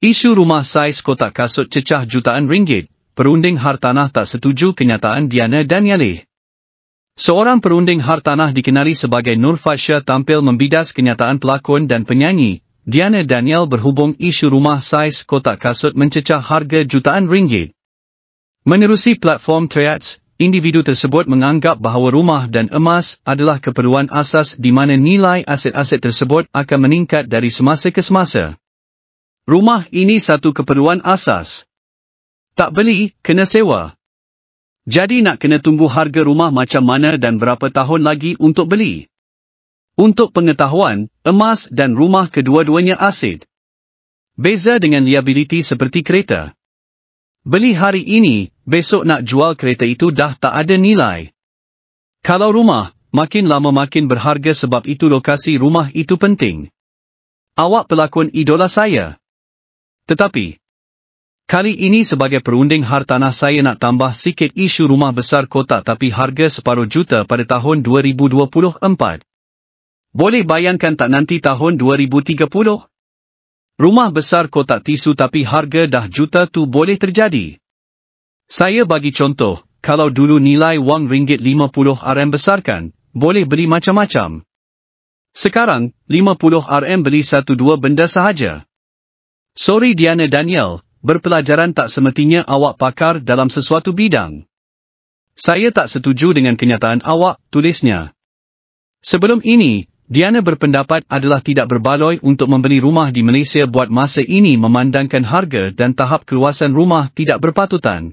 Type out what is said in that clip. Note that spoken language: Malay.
Isu rumah saiz kotak kasut cecah jutaan ringgit, perunding hartanah tak setuju kenyataan Diana Danieli. Seorang perunding hartanah dikenali sebagai Nur Fasha tampil membidas kenyataan pelakon dan penyanyi, Diana Daniel berhubung isu rumah saiz kotak kasut mencecah harga jutaan ringgit. Menerusi platform Triads, individu tersebut menganggap bahawa rumah dan emas adalah keperluan asas di mana nilai aset-aset tersebut akan meningkat dari semasa ke semasa. Rumah ini satu keperluan asas. Tak beli, kena sewa. Jadi nak kena tunggu harga rumah macam mana dan berapa tahun lagi untuk beli. Untuk pengetahuan, emas dan rumah kedua-duanya asid. Beza dengan liability seperti kereta. Beli hari ini, besok nak jual kereta itu dah tak ada nilai. Kalau rumah, makin lama makin berharga sebab itu lokasi rumah itu penting. Awak pelakon idola saya. Tetapi, kali ini sebagai perunding hartanah saya nak tambah sikit isu rumah besar kota tapi harga separuh juta pada tahun 2024. Boleh bayangkan tak nanti tahun 2030? Rumah besar kota tisu tapi harga dah juta tu boleh terjadi. Saya bagi contoh, kalau dulu nilai wang ringgit 50 RM besarkan, boleh beli macam-macam. Sekarang, 50 RM beli satu dua benda sahaja. Sorry Diana Daniel, berpelajaran tak semestinya awak pakar dalam sesuatu bidang. Saya tak setuju dengan kenyataan awak, tulisnya. Sebelum ini, Diana berpendapat adalah tidak berbaloi untuk membeli rumah di Malaysia buat masa ini memandangkan harga dan tahap keluasan rumah tidak berpatutan.